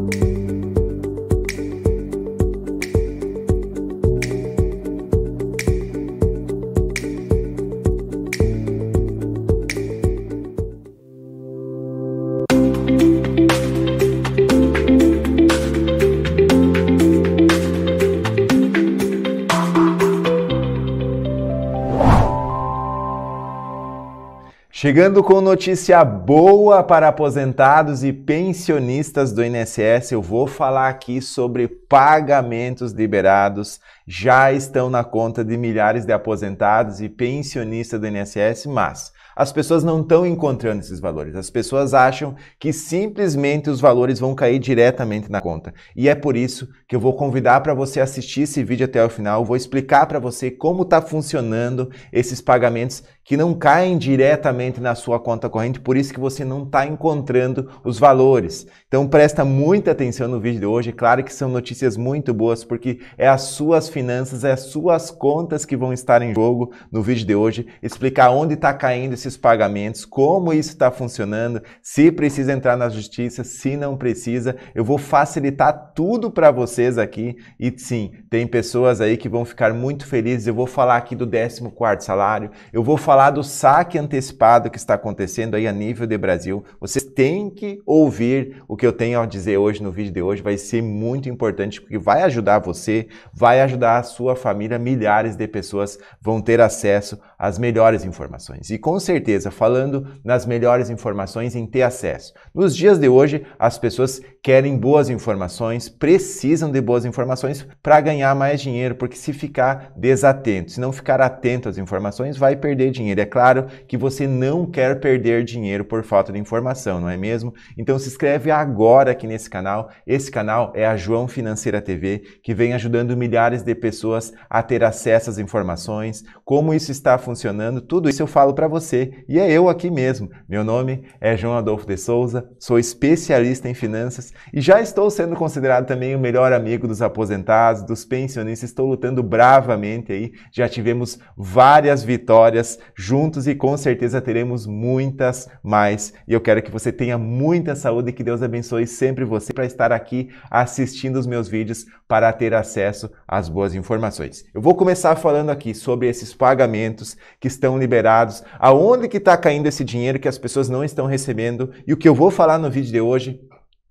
Música Chegando com notícia boa para aposentados e pensionistas do INSS, eu vou falar aqui sobre pagamentos liberados. Já estão na conta de milhares de aposentados e pensionistas do INSS, mas as pessoas não estão encontrando esses valores. As pessoas acham que simplesmente os valores vão cair diretamente na conta. E é por isso que eu vou convidar para você assistir esse vídeo até o final, vou explicar para você como está funcionando esses pagamentos que não caem diretamente na sua conta corrente, por isso que você não está encontrando os valores. Então presta muita atenção no vídeo de hoje, é claro que são notícias muito boas, porque é as suas finanças, é as suas contas que vão estar em jogo no vídeo de hoje, explicar onde está caindo esse esses pagamentos, como isso está funcionando, se precisa entrar na justiça, se não precisa. Eu vou facilitar tudo para vocês aqui. E sim, tem pessoas aí que vão ficar muito felizes. Eu vou falar aqui do 14 salário, eu vou falar do saque antecipado que está acontecendo aí a nível de Brasil. Vocês têm que ouvir o que eu tenho a dizer hoje no vídeo de hoje, vai ser muito importante porque vai ajudar você, vai ajudar a sua família, milhares de pessoas vão ter acesso às melhores informações. E com certeza certeza, falando nas melhores informações em ter acesso. Nos dias de hoje, as pessoas querem boas informações, precisam de boas informações para ganhar mais dinheiro, porque se ficar desatento, se não ficar atento às informações, vai perder dinheiro. É claro que você não quer perder dinheiro por falta de informação, não é mesmo? Então se inscreve agora aqui nesse canal. Esse canal é a João Financeira TV, que vem ajudando milhares de pessoas a ter acesso às informações, como isso está funcionando, tudo isso eu falo para você e é eu aqui mesmo. Meu nome é João Adolfo de Souza, sou especialista em finanças e já estou sendo considerado também o melhor amigo dos aposentados, dos pensionistas. Estou lutando bravamente aí, já tivemos várias vitórias juntos e com certeza teremos muitas mais. E eu quero que você tenha muita saúde e que Deus abençoe sempre você para estar aqui assistindo os meus vídeos para ter acesso às boas informações. Eu vou começar falando aqui sobre esses pagamentos que estão liberados, aonde onde que está caindo esse dinheiro que as pessoas não estão recebendo e o que eu vou falar no vídeo de hoje,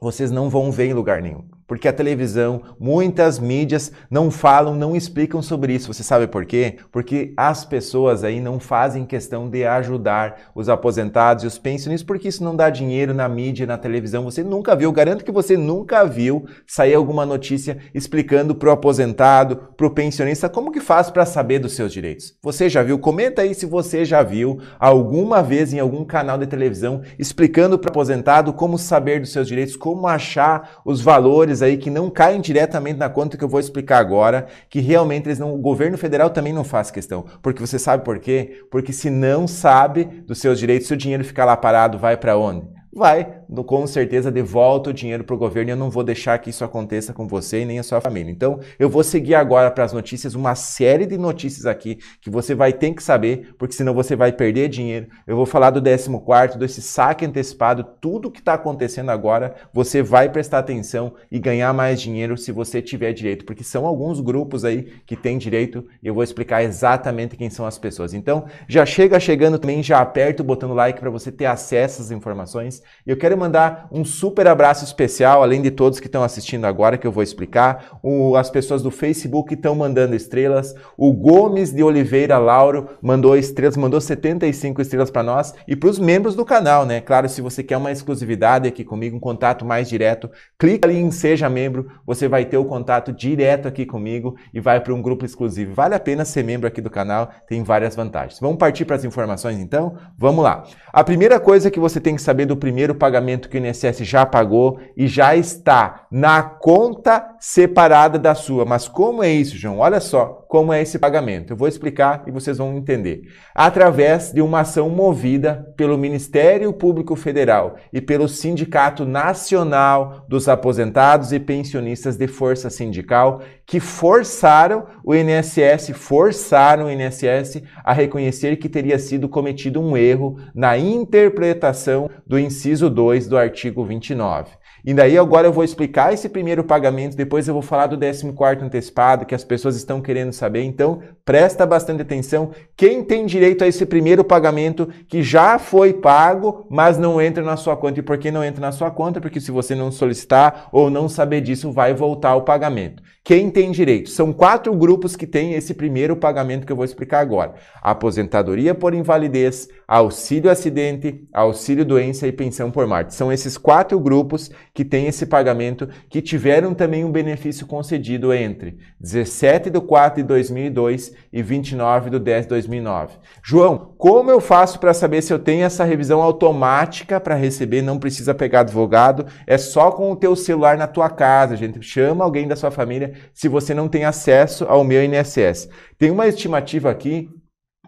vocês não vão ver em lugar nenhum. Porque a televisão, muitas mídias não falam, não explicam sobre isso. Você sabe por quê? Porque as pessoas aí não fazem questão de ajudar os aposentados e os pensionistas, porque isso não dá dinheiro na mídia, na televisão. Você nunca viu, garanto que você nunca viu sair alguma notícia explicando pro aposentado, pro pensionista como que faz para saber dos seus direitos. Você já viu? Comenta aí se você já viu alguma vez em algum canal de televisão explicando pro aposentado como saber dos seus direitos, como achar os valores valores aí que não caem diretamente na conta que eu vou explicar agora, que realmente eles não, o governo federal também não faz questão. Porque você sabe por quê? Porque se não sabe dos seus direitos, se o dinheiro ficar lá parado, vai para onde? Vai com certeza devolta o dinheiro para o governo e eu não vou deixar que isso aconteça com você e nem a sua família. Então, eu vou seguir agora para as notícias, uma série de notícias aqui que você vai ter que saber, porque senão você vai perder dinheiro. Eu vou falar do 14, desse saque antecipado, tudo que está acontecendo agora, você vai prestar atenção e ganhar mais dinheiro se você tiver direito, porque são alguns grupos aí que têm direito e eu vou explicar exatamente quem são as pessoas. Então, já chega chegando também, já aperta o botão like para você ter acesso às informações. E eu quero mandar um super abraço especial, além de todos que estão assistindo agora, que eu vou explicar. O, as pessoas do Facebook estão mandando estrelas. O Gomes de Oliveira Lauro mandou estrelas, mandou 75 estrelas para nós e para os membros do canal, né? Claro, se você quer uma exclusividade aqui comigo, um contato mais direto, clica ali em Seja Membro, você vai ter o contato direto aqui comigo e vai para um grupo exclusivo. Vale a pena ser membro aqui do canal, tem várias vantagens. Vamos partir para as informações então? Vamos lá. A primeira coisa que você tem que saber do primeiro pagamento pagamento que o INSS já pagou e já está na conta separada da sua. Mas como é isso, João? Olha só como é esse pagamento. Eu vou explicar e vocês vão entender. Através de uma ação movida pelo Ministério Público Federal e pelo Sindicato Nacional dos Aposentados e Pensionistas de Força Sindical, que forçaram o INSS, forçaram o INSS a reconhecer que teria sido cometido um erro na interpretação do inciso 2 2 do artigo 29. E daí agora eu vou explicar esse primeiro pagamento, depois eu vou falar do 14 antecipado, que as pessoas estão querendo saber. Então, presta bastante atenção. Quem tem direito a esse primeiro pagamento que já foi pago, mas não entra na sua conta. E por que não entra na sua conta? Porque se você não solicitar ou não saber disso, vai voltar o pagamento. Quem tem direito? São quatro grupos que têm esse primeiro pagamento que eu vou explicar agora: aposentadoria por invalidez, auxílio acidente, auxílio doença e pensão por morte. São esses quatro grupos que têm esse pagamento que tiveram também um benefício concedido entre 17 de 4 de 2002 e 29 de 10 de 2009. João, como eu faço para saber se eu tenho essa revisão automática para receber? Não precisa pegar advogado, é só com o teu celular na tua casa, gente. Chama alguém da sua família se você não tem acesso ao meu INSS. Tem uma estimativa aqui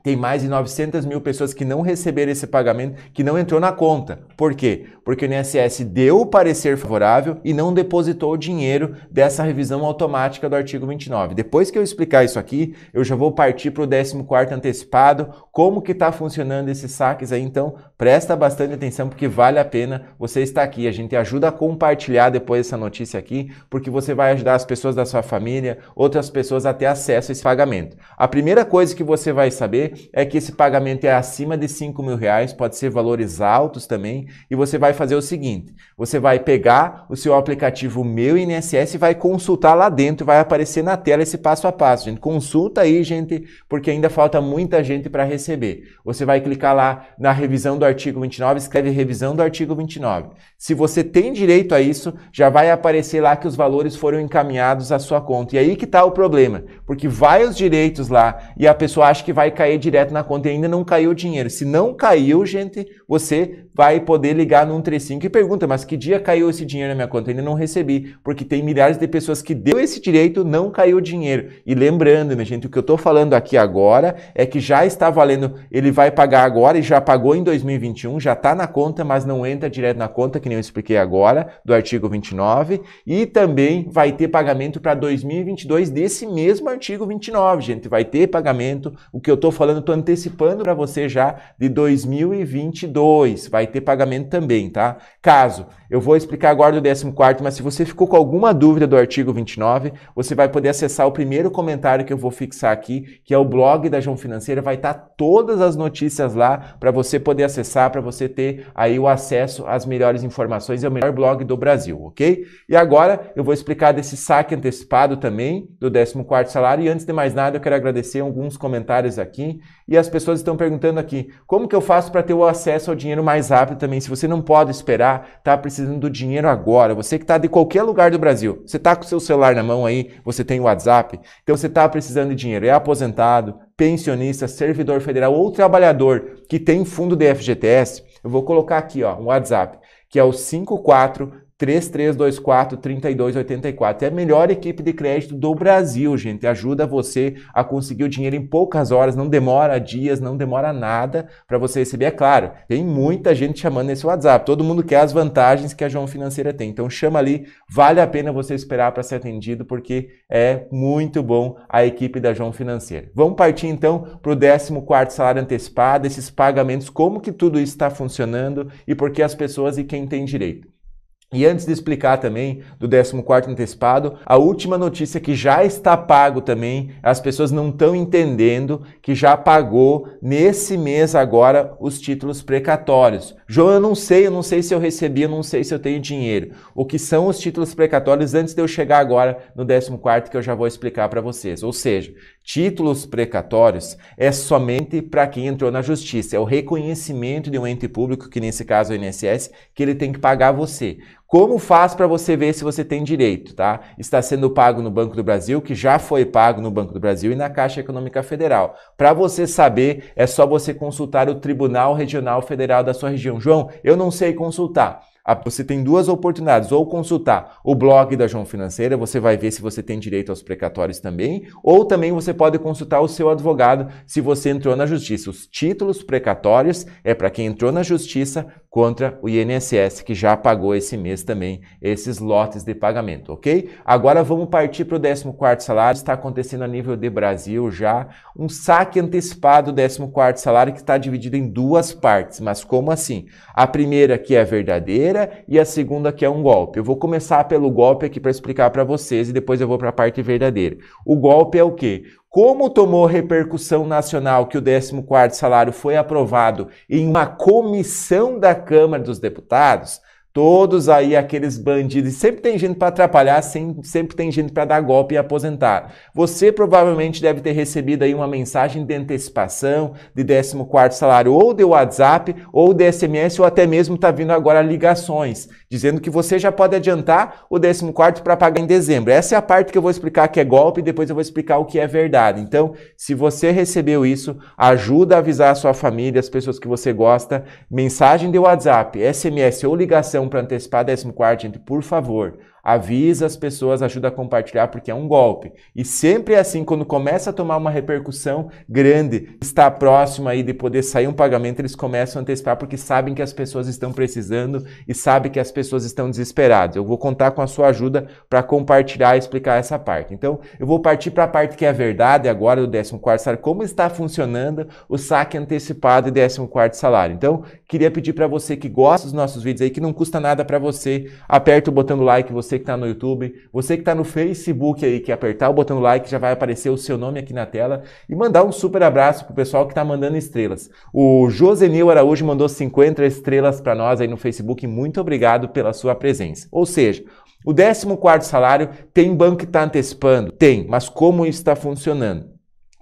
tem mais de 900 mil pessoas que não receberam esse pagamento, que não entrou na conta. Por quê? Porque o INSS deu o parecer favorável e não depositou o dinheiro dessa revisão automática do artigo 29. Depois que eu explicar isso aqui, eu já vou partir para o 14º antecipado, como que está funcionando esses saques aí. Então, presta bastante atenção porque vale a pena você estar aqui. A gente ajuda a compartilhar depois essa notícia aqui, porque você vai ajudar as pessoas da sua família, outras pessoas a ter acesso a esse pagamento. A primeira coisa que você vai saber é que esse pagamento é acima de 5 mil reais, pode ser valores altos também, e você vai fazer o seguinte: você vai pegar o seu aplicativo Meu INSS e vai consultar lá dentro, vai aparecer na tela esse passo a passo. Gente, consulta aí, gente, porque ainda falta muita gente para receber. Você vai clicar lá na revisão do artigo 29, escreve revisão do artigo 29. Se você tem direito a isso, já vai aparecer lá que os valores foram encaminhados à sua conta. E aí que está o problema, porque vai os direitos lá e a pessoa acha que vai cair direto na conta e ainda não caiu o dinheiro. Se não caiu, gente, você vai poder ligar no 135 e pergunta, mas que dia caiu esse dinheiro na minha conta? Eu ainda não recebi, porque tem milhares de pessoas que deu esse direito, não caiu o dinheiro. E lembrando, minha gente, o que eu estou falando aqui agora é que já está valendo, ele vai pagar agora e já pagou em 2021, já está na conta, mas não entra direto na conta, que nem eu expliquei agora, do artigo 29, e também vai ter pagamento para 2022 desse mesmo artigo 29, gente, vai ter pagamento, o que eu estou falando falando, estou antecipando para você já de 2022. Vai ter pagamento também, tá? Caso, eu vou explicar agora do 14, mas se você ficou com alguma dúvida do artigo 29, você vai poder acessar o primeiro comentário que eu vou fixar aqui, que é o blog da João Financeira. Vai estar tá todas as notícias lá para você poder acessar, para você ter aí o acesso às melhores informações. É o melhor blog do Brasil, ok? E agora eu vou explicar desse saque antecipado também, do 14 salário. E antes de mais nada, eu quero agradecer alguns comentários aqui. E as pessoas estão perguntando aqui, como que eu faço para ter o acesso ao dinheiro mais rápido também? Se você não pode esperar, está precisando do dinheiro agora. Você que está de qualquer lugar do Brasil, você está com o seu celular na mão aí, você tem o WhatsApp, então você está precisando de dinheiro. É aposentado, pensionista, servidor federal ou trabalhador que tem fundo de FGTS, eu vou colocar aqui ó, um WhatsApp, que é o 54 3324 3284. É a melhor equipe de crédito do Brasil, gente. Ajuda você a conseguir o dinheiro em poucas horas, não demora dias, não demora nada para você receber. É claro, tem muita gente chamando nesse WhatsApp. Todo mundo quer as vantagens que a João Financeira tem. Então chama ali, vale a pena você esperar para ser atendido, porque é muito bom a equipe da João Financeira. Vamos partir então para o 14 salário antecipado, esses pagamentos, como que tudo isso está funcionando e por que as pessoas e quem tem direito. E antes de explicar também do 14 antecipado, a última notícia que já está pago também, as pessoas não estão entendendo que já pagou nesse mês agora os títulos precatórios. João, eu não sei, eu não sei se eu recebi, eu não sei se eu tenho dinheiro. O que são os títulos precatórios antes de eu chegar agora no 14 que eu já vou explicar para vocês. Ou seja, Títulos precatórios é somente para quem entrou na justiça, é o reconhecimento de um ente público, que nesse caso é o INSS, que ele tem que pagar você. Como faz para você ver se você tem direito, tá? Está sendo pago no Banco do Brasil, que já foi pago no Banco do Brasil e na Caixa Econômica Federal. Para você saber, é só você consultar o Tribunal Regional Federal da sua região. João, eu não sei consultar. Ah, você tem duas oportunidades, ou consultar o blog da João Financeira, você vai ver se você tem direito aos precatórios também, ou também você pode consultar o seu advogado se você entrou na justiça. Os títulos precatórios é para quem entrou na justiça contra o INSS, que já pagou esse mês também esses lotes de pagamento, ok? Agora vamos partir para o 14 salário, está acontecendo a nível de Brasil já, um saque antecipado do 14 salário que está dividido em duas partes, mas como assim? A primeira que é verdadeira e a segunda que é um golpe. Eu vou começar pelo golpe aqui para explicar para vocês e depois eu vou para a parte verdadeira. O golpe é o quê? Como tomou repercussão nacional que o 14º salário foi aprovado em uma comissão da Câmara dos Deputados, Todos aí aqueles bandidos, sempre tem gente para atrapalhar, sempre, tem gente para dar golpe e aposentar. Você provavelmente deve ter recebido aí uma mensagem de antecipação de 14 salário ou de WhatsApp ou de SMS ou até mesmo tá vindo agora ligações dizendo que você já pode adiantar o 14 para pagar em dezembro. Essa é a parte que eu vou explicar que é golpe e depois eu vou explicar o que é verdade. Então, se você recebeu isso, ajuda a avisar a sua família, as pessoas que você gosta, mensagem de WhatsApp, SMS ou ligação para antecipar a 14 quinto, por favor, avisa as pessoas, ajuda a compartilhar, porque é um golpe. E sempre é assim, quando começa a tomar uma repercussão grande, está próximo aí de poder sair um pagamento, eles começam a antecipar porque sabem que as pessoas estão precisando e sabem que as pessoas estão desesperadas. Eu vou contar com a sua ajuda para compartilhar e explicar essa parte. Então, eu vou partir para a parte que é verdade agora do 14 salário, como está funcionando o saque antecipado e 14 salário. Então, queria pedir para você que gosta dos nossos vídeos aí, que não custa nada para você, aperta o botão do like, você você que está no YouTube, você que está no Facebook aí, que apertar o botão like, já vai aparecer o seu nome aqui na tela. E mandar um super abraço pro pessoal que está mandando estrelas. O Josenil Araújo mandou 50 estrelas para nós aí no Facebook. Muito obrigado pela sua presença. Ou seja, o 14 salário tem banco que está antecipando? Tem, mas como está funcionando?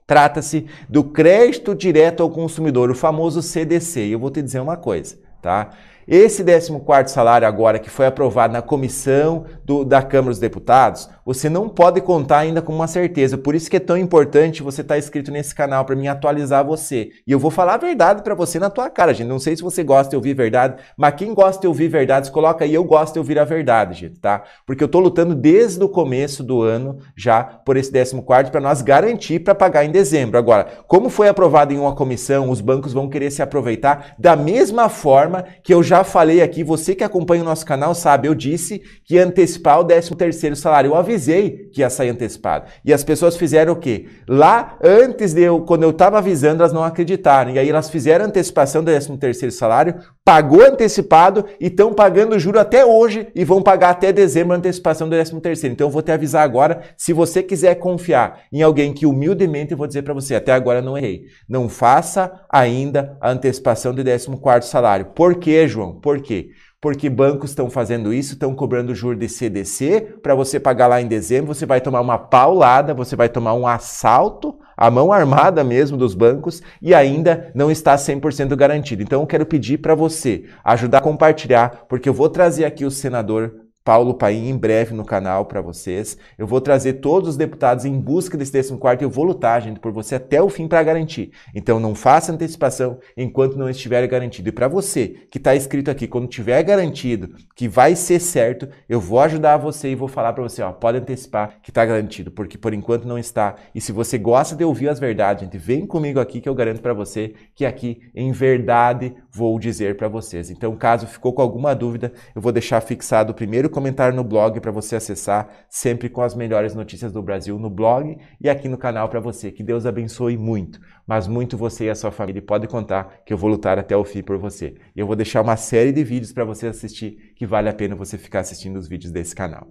Trata-se do crédito direto ao consumidor, o famoso CDC. E eu vou te dizer uma coisa, tá? Esse 14 salário agora que foi aprovado na comissão do, da Câmara dos Deputados, você não pode contar ainda com uma certeza. Por isso que é tão importante você estar tá inscrito nesse canal para mim atualizar você. E eu vou falar a verdade para você na tua cara, gente. Não sei se você gosta de ouvir verdade, mas quem gosta de ouvir verdades, coloca aí eu gosto de ouvir a verdade, gente, tá? Porque eu tô lutando desde o começo do ano já por esse 14º para nós garantir para pagar em dezembro. Agora, como foi aprovado em uma comissão, os bancos vão querer se aproveitar da mesma forma que eu já já falei aqui, você que acompanha o nosso canal sabe, eu disse que ia antecipar o 13 terceiro salário. Eu avisei que ia sair antecipado. E as pessoas fizeram o quê? Lá, antes de eu, quando eu estava avisando, elas não acreditaram. E aí elas fizeram antecipação do 13 terceiro salário pagou antecipado e estão pagando juro até hoje e vão pagar até dezembro a antecipação do 13 terceiro. Então eu vou te avisar agora, se você quiser confiar em alguém que humildemente eu vou dizer para você, até agora não errei. Não faça ainda a antecipação do 14 quarto salário. Por quê, João? Por quê? porque bancos estão fazendo isso, estão cobrando juro de CDC para você pagar lá em dezembro, você vai tomar uma paulada, você vai tomar um assalto a mão armada mesmo dos bancos e ainda não está 100% garantido. Então eu quero pedir para você ajudar a compartilhar, porque eu vou trazer aqui o senador Paulo Paim em breve no canal para vocês. Eu vou trazer todos os deputados em busca desse 14 quarto. Eu vou lutar, gente, por você até o fim para garantir. Então não faça antecipação enquanto não estiver garantido. E para você que está escrito aqui, quando tiver garantido que vai ser certo, eu vou ajudar você e vou falar para você, ó, pode antecipar que está garantido, porque por enquanto não está. E se você gosta de ouvir as verdades, gente, vem comigo aqui que eu garanto para você que aqui em verdade vou dizer para vocês. Então, caso ficou com alguma dúvida, eu vou deixar fixado o primeiro comentário comentário no blog para você acessar, sempre com as melhores notícias do Brasil no blog e aqui no canal para você. Que Deus abençoe muito, mas muito você e a sua família. pode contar que eu vou lutar até o fim por você. E eu vou deixar uma série de vídeos para você assistir que vale a pena você ficar assistindo os vídeos desse canal.